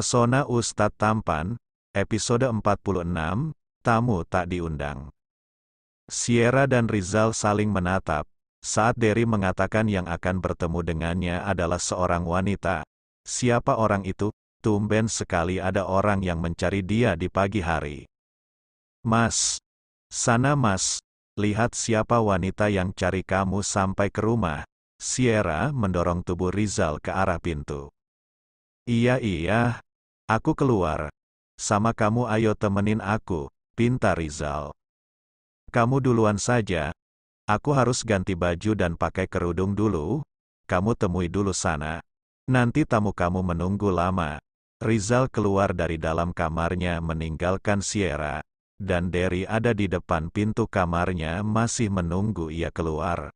Pesona Ustadz Tampan, episode 46, Tamu Tak Diundang. Sierra dan Rizal saling menatap, saat Derry mengatakan yang akan bertemu dengannya adalah seorang wanita. Siapa orang itu? Tumben sekali ada orang yang mencari dia di pagi hari. Mas. Sana mas, lihat siapa wanita yang cari kamu sampai ke rumah. Sierra mendorong tubuh Rizal ke arah pintu. Iya iya, Aku keluar. Sama kamu ayo temenin aku, pinta Rizal. Kamu duluan saja. Aku harus ganti baju dan pakai kerudung dulu. Kamu temui dulu sana. Nanti tamu kamu menunggu lama. Rizal keluar dari dalam kamarnya meninggalkan Sierra. Dan Derry ada di depan pintu kamarnya masih menunggu ia keluar.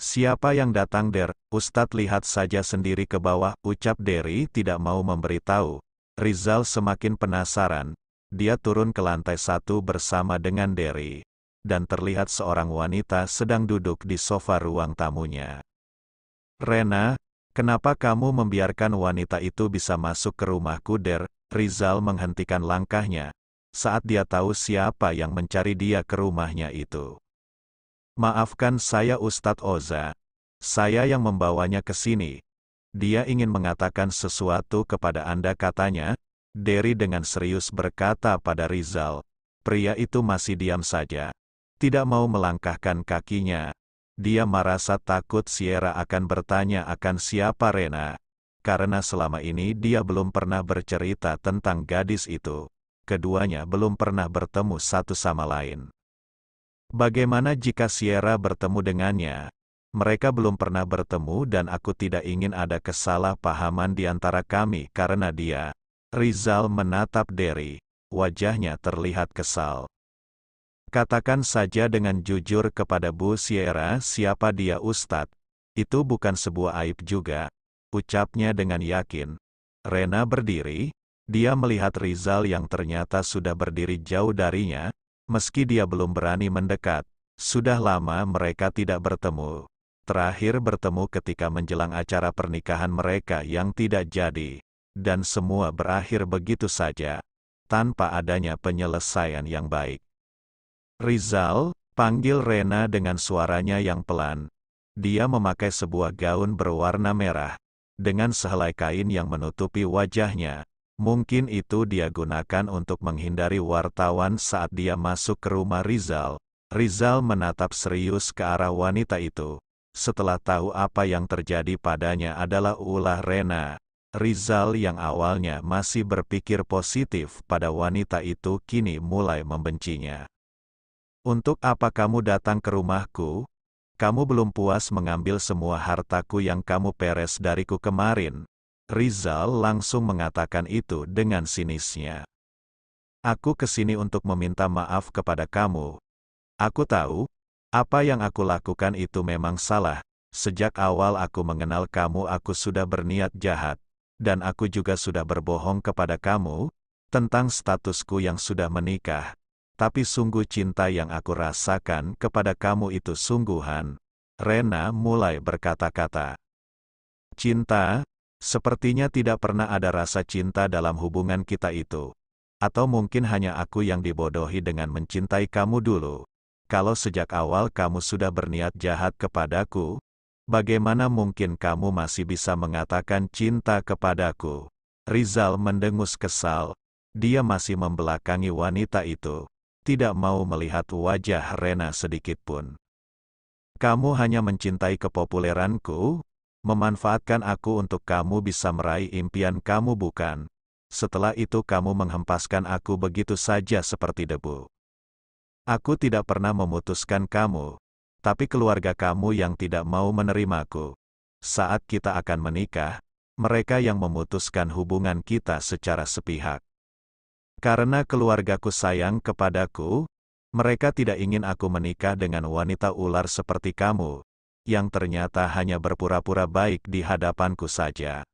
Siapa yang datang Der, Ustadz lihat saja sendiri ke bawah, ucap Derry tidak mau memberitahu, Rizal semakin penasaran, dia turun ke lantai satu bersama dengan Derry, dan terlihat seorang wanita sedang duduk di sofa ruang tamunya. Rena, kenapa kamu membiarkan wanita itu bisa masuk ke rumahku Der? Rizal menghentikan langkahnya, saat dia tahu siapa yang mencari dia ke rumahnya itu. Maafkan saya Ustadz Oza. Saya yang membawanya ke sini, dia ingin mengatakan sesuatu kepada Anda katanya, Derry dengan serius berkata pada Rizal. Pria itu masih diam saja. Tidak mau melangkahkan kakinya. Dia merasa takut Sierra akan bertanya akan siapa Rena. Karena selama ini dia belum pernah bercerita tentang gadis itu. Keduanya belum pernah bertemu satu sama lain. Bagaimana jika Sierra bertemu dengannya? mereka belum pernah bertemu dan aku tidak ingin ada kesalahpahaman di antara kami karena dia. Rizal menatap Derry. Wajahnya terlihat kesal. Katakan saja dengan jujur kepada Bu Sierra siapa dia Ustadz. Itu bukan sebuah aib juga. Ucapnya dengan yakin. Rena berdiri, dia melihat Rizal yang ternyata sudah berdiri jauh darinya, meski dia belum berani mendekat. Sudah lama mereka tidak bertemu terakhir bertemu ketika menjelang acara pernikahan mereka yang tidak jadi, dan semua berakhir begitu saja, tanpa adanya penyelesaian yang baik. Rizal, panggil Rena dengan suaranya yang pelan. Dia memakai sebuah gaun berwarna merah, dengan sehelai kain yang menutupi wajahnya. Mungkin itu dia gunakan untuk menghindari wartawan saat dia masuk ke rumah Rizal. Rizal menatap serius ke arah wanita itu. Setelah tahu apa yang terjadi padanya adalah ulah Rena, Rizal yang awalnya masih berpikir positif pada wanita itu kini mulai membencinya. Untuk apa kamu datang ke rumahku? Kamu belum puas mengambil semua hartaku yang kamu peres dariku kemarin. Rizal langsung mengatakan itu dengan sinisnya. Aku kesini untuk meminta maaf kepada kamu. Aku tahu, apa yang aku lakukan itu memang salah. Sejak awal aku mengenal kamu aku sudah berniat jahat. Dan aku juga sudah berbohong kepada kamu, tentang statusku yang sudah menikah. Tapi sungguh cinta yang aku rasakan kepada kamu itu sungguhan. Rena mulai berkata-kata. Cinta, sepertinya tidak pernah ada rasa cinta dalam hubungan kita itu. Atau mungkin hanya aku yang dibodohi dengan mencintai kamu dulu kalau sejak awal kamu sudah berniat jahat kepadaku, bagaimana mungkin kamu masih bisa mengatakan cinta kepadaku? Rizal mendengus kesal. Dia masih membelakangi wanita itu, tidak mau melihat wajah Rena sedikitpun. Kamu hanya mencintai kepopuleranku, memanfaatkan aku untuk kamu bisa meraih impian kamu bukan? Setelah itu kamu menghempaskan aku begitu saja seperti debu. Aku tidak pernah memutuskan kamu, tapi keluarga kamu yang tidak mau menerimaku. Saat kita akan menikah, mereka yang memutuskan hubungan kita secara sepihak. Karena keluargaku sayang kepadaku, mereka tidak ingin aku menikah dengan wanita ular seperti kamu, yang ternyata hanya berpura-pura baik di hadapanku saja.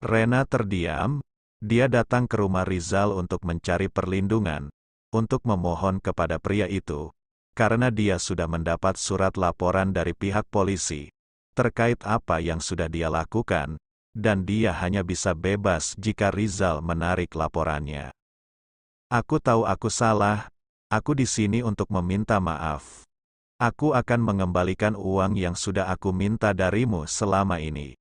Rena terdiam, dia datang ke rumah Rizal untuk mencari perlindungan, untuk memohon kepada pria itu, karena dia sudah mendapat surat laporan dari pihak polisi terkait apa yang sudah dia lakukan, dan dia hanya bisa bebas jika Rizal menarik laporannya. Aku tahu aku salah, aku di sini untuk meminta maaf. Aku akan mengembalikan uang yang sudah aku minta darimu selama ini.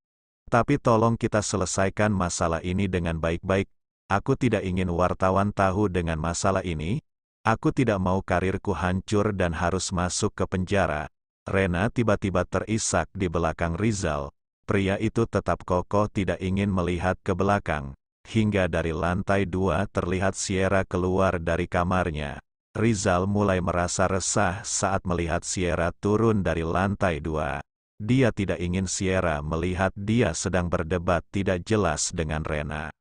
Tapi tolong kita selesaikan masalah ini dengan baik-baik Aku tidak ingin wartawan tahu dengan masalah ini. Aku tidak mau karirku hancur dan harus masuk ke penjara. Rena tiba-tiba terisak di belakang Rizal. Pria itu tetap kokoh tidak ingin melihat ke belakang. Hingga dari lantai dua terlihat Sierra keluar dari kamarnya. Rizal mulai merasa resah saat melihat Sierra turun dari lantai dua. Dia tidak ingin Sierra melihat dia sedang berdebat tidak jelas dengan Rena.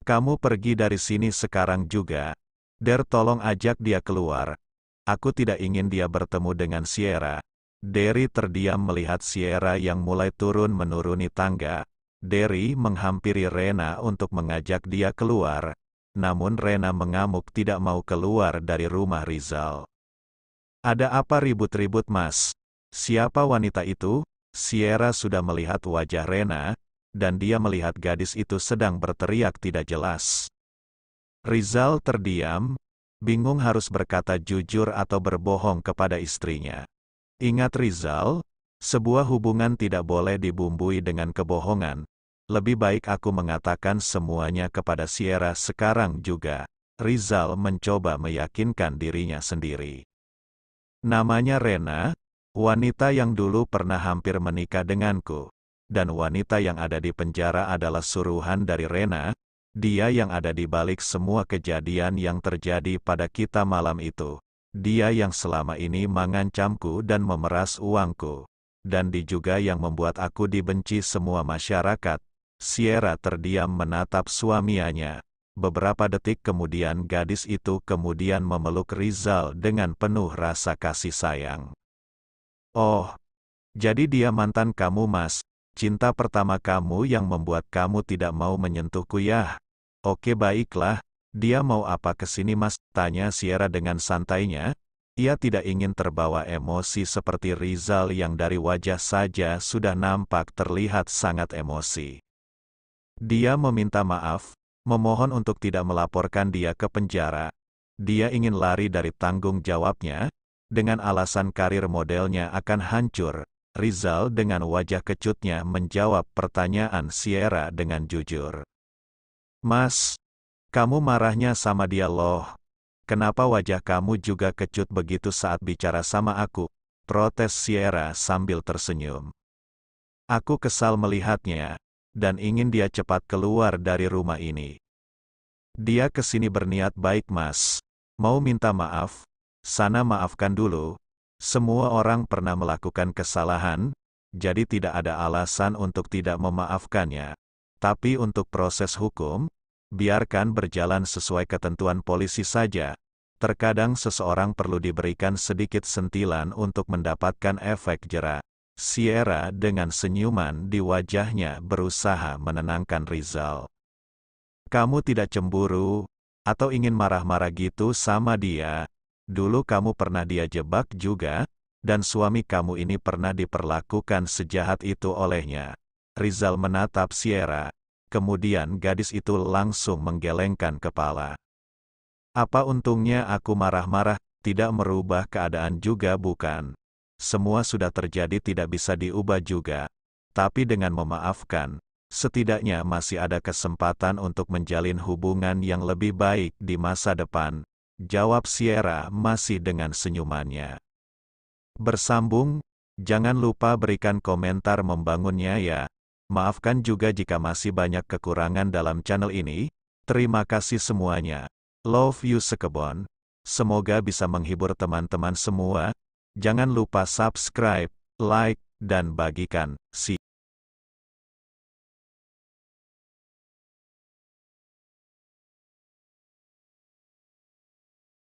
Kamu pergi dari sini sekarang juga. Der tolong ajak dia keluar. Aku tidak ingin dia bertemu dengan Sierra. Derry terdiam melihat Sierra yang mulai turun menuruni tangga. Derry menghampiri Rena untuk mengajak dia keluar. Namun Rena mengamuk tidak mau keluar dari rumah Rizal. Ada apa ribut-ribut mas? Siapa wanita itu? Sierra sudah melihat wajah Rena, dan dia melihat gadis itu sedang berteriak tidak jelas. Rizal terdiam, bingung harus berkata jujur atau berbohong kepada istrinya. Ingat Rizal, sebuah hubungan tidak boleh dibumbui dengan kebohongan. Lebih baik aku mengatakan semuanya kepada Sierra sekarang juga. Rizal mencoba meyakinkan dirinya sendiri. Namanya Rena, wanita yang dulu pernah hampir menikah denganku dan wanita yang ada di penjara adalah suruhan dari Rena, dia yang ada di balik semua kejadian yang terjadi pada kita malam itu. Dia yang selama ini mengancamku dan memeras uangku. Dan dia juga yang membuat aku dibenci semua masyarakat. Sierra terdiam menatap suaminya. Beberapa detik kemudian gadis itu kemudian memeluk Rizal dengan penuh rasa kasih sayang. Oh, jadi dia mantan kamu mas, cinta pertama kamu yang membuat kamu tidak mau menyentuhku ya. Oke baiklah, dia mau apa kesini mas? Tanya Sierra dengan santainya. Ia tidak ingin terbawa emosi seperti Rizal yang dari wajah saja sudah nampak terlihat sangat emosi. Dia meminta maaf, memohon untuk tidak melaporkan dia ke penjara. Dia ingin lari dari tanggung jawabnya, dengan alasan karir modelnya akan hancur, Rizal dengan wajah kecutnya menjawab pertanyaan Sierra dengan jujur. Mas, kamu marahnya sama dia loh. Kenapa wajah kamu juga kecut begitu saat bicara sama aku? Protes Sierra sambil tersenyum. Aku kesal melihatnya, dan ingin dia cepat keluar dari rumah ini. Dia kesini berniat baik mas. Mau minta maaf? Sana maafkan dulu, semua orang pernah melakukan kesalahan, jadi tidak ada alasan untuk tidak memaafkannya. Tapi untuk proses hukum, biarkan berjalan sesuai ketentuan polisi saja. Terkadang seseorang perlu diberikan sedikit sentilan untuk mendapatkan efek jera. Sierra dengan senyuman di wajahnya berusaha menenangkan Rizal. Kamu tidak cemburu, atau ingin marah-marah gitu sama dia, dulu kamu pernah dia jebak juga, dan suami kamu ini pernah diperlakukan sejahat itu olehnya. Rizal menatap Sierra. Kemudian gadis itu langsung menggelengkan kepala. Apa untungnya aku marah-marah, tidak merubah keadaan juga bukan. Semua sudah terjadi tidak bisa diubah juga. Tapi dengan memaafkan, setidaknya masih ada kesempatan untuk menjalin hubungan yang lebih baik di masa depan jawab Sierra masih dengan senyumannya. Bersambung, jangan lupa berikan komentar membangunnya ya. Maafkan juga jika masih banyak kekurangan dalam channel ini. Terima kasih semuanya. Love you sekebon. Semoga bisa menghibur teman-teman semua. Jangan lupa subscribe, like, dan bagikan. See